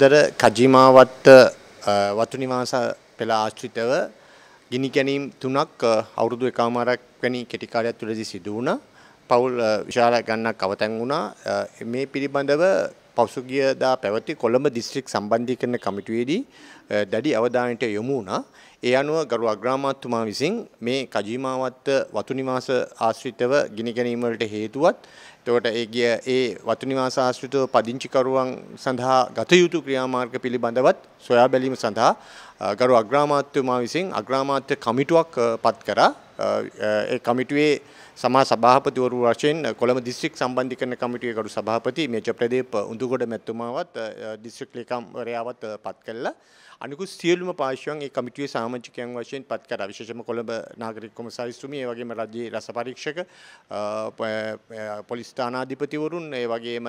දර කජිමාවත්ත වතු නිවාස පෙළ ආශ්‍රිතව ගිනි ගැනීම් තුනක් අවුරුදු එකමාරක් වැනි කෙටිකාලයක් තුළදී සිදු වුණා. පවුල් විශාල ගණනක් අවතැන් වුණා. මේ පිළිබඳව පෞසුගියදා පැවති කොළඹ දිස්ත්‍රික් සම්බන්ධීකරණ කමිටුවේදී දැඩි අවධානයට යොමු වුණා. ඒ අනුව ගරු අග්‍රාමාත්‍යතුමා විසින් මේ කජීමාවත්ත වතු නිවාස ආශ්‍රිතව ගිනි ගැනීම වලට හේතුවත් එතකොට ඒ ගිය ඒ වතු නිවාස ආශ්‍රිතව පදිංචිකරුවන් සඳහා ගත යුතු ක්‍රියාමාර්ග පිළිබඳවත් සොයා බැලීම සඳහා ගරු අග්‍රාමාත්‍යතුමා විසින් අග්‍රාමාත්‍ය කමිටුවක් පත් කරා. කමිටුවේ සමා සභාපතිවරු වශයෙන් කොළඹ දිස්ත්‍රික් සම්බන්ධීකරණ කමිටුවේ කරු සභාපති මේජර් ප්‍රදීප් උඳුගොඩ මැතිතුමාවත් දිස්ත්‍රික් ලේකම්වරයාවත් පත් කළා. අනිකුත් සියලුම පාර්ශ්වයන් ඒ කමිටුවේ සාමාජිකයන් වශයෙන් පත් කරා. විශේෂයෙන්ම කොළඹ නාගරික කොමසාරිස්තුමිය, ඒ වගේම රජයේ රස පරීක්ෂක, පොලිස් ස්ථානාධිපතිවරුන්, ඒ වගේම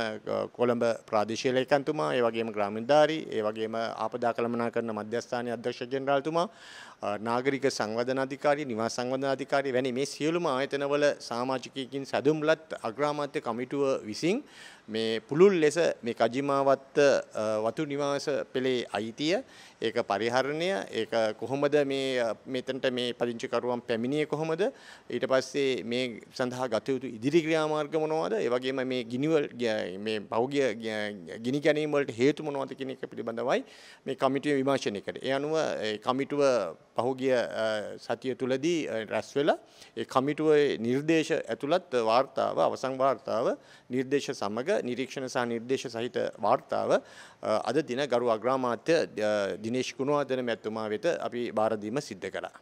කොළඹ ප්‍රාදේශීය ලේකම්තුමා, ඒ වගේම ග්‍රාමීණධාරී, ඒ වගේම ආපදා කළමනාකරණ මධ්‍යස්ථානයේ අධ්‍යක්ෂ ජෙනරාල්තුමා, නාගරික සංවර්ධන අධිකාරිය, නිවාස සංවර්ධන අධිකාරී වැනි මේ සියලුම ආයතනවල සාමාජිකයකින් සැදුම්ලත් අග්‍රාමාත්‍ය කමිටුව විසින් මේ පුළුල් ලෙස මේ කජිමාවත්ත වතු නිවාස පෙළේ අයිතිය ඒක පරිහරණය ඒක කොහොමද මේ මෙතනට මේ පදිංචිකරුවන් පැමිණියේ කොහොමද ඊට පස්සේ මේ සඳහා ගත යුතු ඉදිරි ක්‍රියාමාර්ග මොනවද ඒ වගේම මේ ගිනිවල මේ පෞගිය ගිනි ගැනීම වලට හේතු මොනවද කියන එක පිළිබඳවයි මේ කමිටුවේ විමර්ශනය කරේ. ඒ අනුව කමිටුව පහුගිය සතිය තුලදී රැස් රැස් වෙලා ඒ කමිටුවේ නිර්දේශ ඇතුළත් වාර්තාව අවසන් වාර්තාව නිර්දේශ සමග නිරීක්ෂණ සහ නිර්දේශ සහිත වාර්තාව අද දින ගරු අග්‍රාමාත්‍ය දිනේෂ් ගුණවර්ධන මැතිතුමා වෙත අපි බාර දීම සිද්ධ කළා.